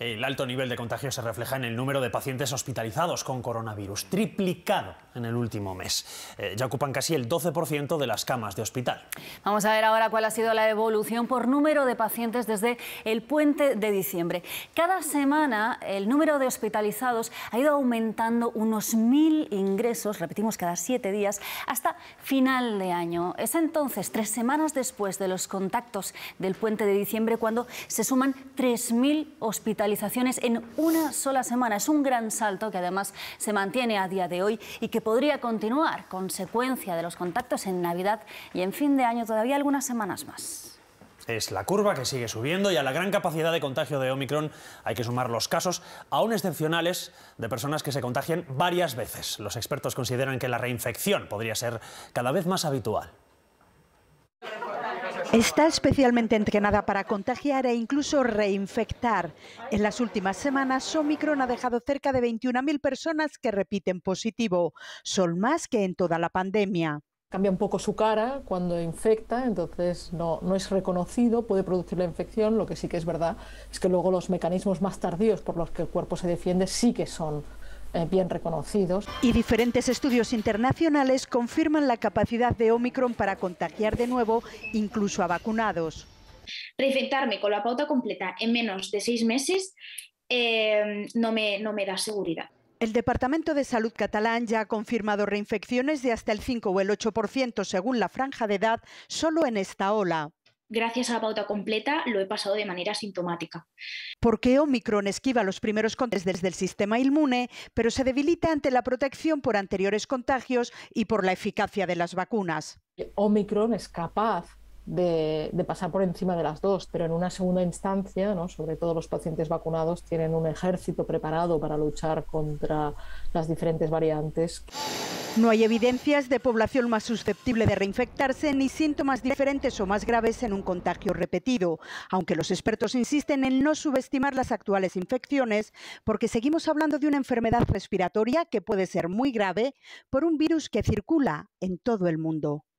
El alto nivel de contagio se refleja en el número de pacientes hospitalizados con coronavirus, triplicado en el último mes. Eh, ya ocupan casi el 12% de las camas de hospital. Vamos a ver ahora cuál ha sido la evolución por número de pacientes desde el puente de diciembre. Cada semana el número de hospitalizados ha ido aumentando unos mil ingresos, repetimos cada siete días, hasta final de año. Es entonces, tres semanas después de los contactos del puente de diciembre, cuando se suman 3.000 hospitalizados en una sola semana. Es un gran salto que además se mantiene a día de hoy y que podría continuar, consecuencia de los contactos en Navidad y en fin de año todavía algunas semanas más. Es la curva que sigue subiendo y a la gran capacidad de contagio de Omicron hay que sumar los casos, aún excepcionales, de personas que se contagian varias veces. Los expertos consideran que la reinfección podría ser cada vez más habitual. Está especialmente entrenada para contagiar e incluso reinfectar. En las últimas semanas, Omicron ha dejado cerca de 21.000 personas que repiten positivo. Son más que en toda la pandemia. Cambia un poco su cara cuando infecta, entonces no, no es reconocido, puede producir la infección. Lo que sí que es verdad es que luego los mecanismos más tardíos por los que el cuerpo se defiende sí que son eh, bien reconocidos. Y diferentes estudios internacionales confirman la capacidad de Omicron para contagiar de nuevo incluso a vacunados. Reinfectarme con la pauta completa en menos de seis meses eh, no, me, no me da seguridad. El Departamento de Salud catalán ya ha confirmado reinfecciones de hasta el 5 o el 8% según la franja de edad solo en esta ola gracias a la pauta completa, lo he pasado de manera sintomática. ¿Por qué Omicron esquiva los primeros contagios desde el sistema inmune, pero se debilita ante la protección por anteriores contagios y por la eficacia de las vacunas? Omicron es capaz de, pasar por encima de las dos, pero en una segunda instancia, sobre todo los pacientes vacunados tienen un ejército preparado para luchar contra las diferentes variantes. No hay evidencias de población más susceptible de reinfectarse ni síntomas diferentes o más graves en un contagio repetido, aunque los expertos insisten en no subestimar las actuales infecciones, porque seguimos hablando de una enfermedad respiratoria que puede ser muy grave por un virus que circula en todo el mundo.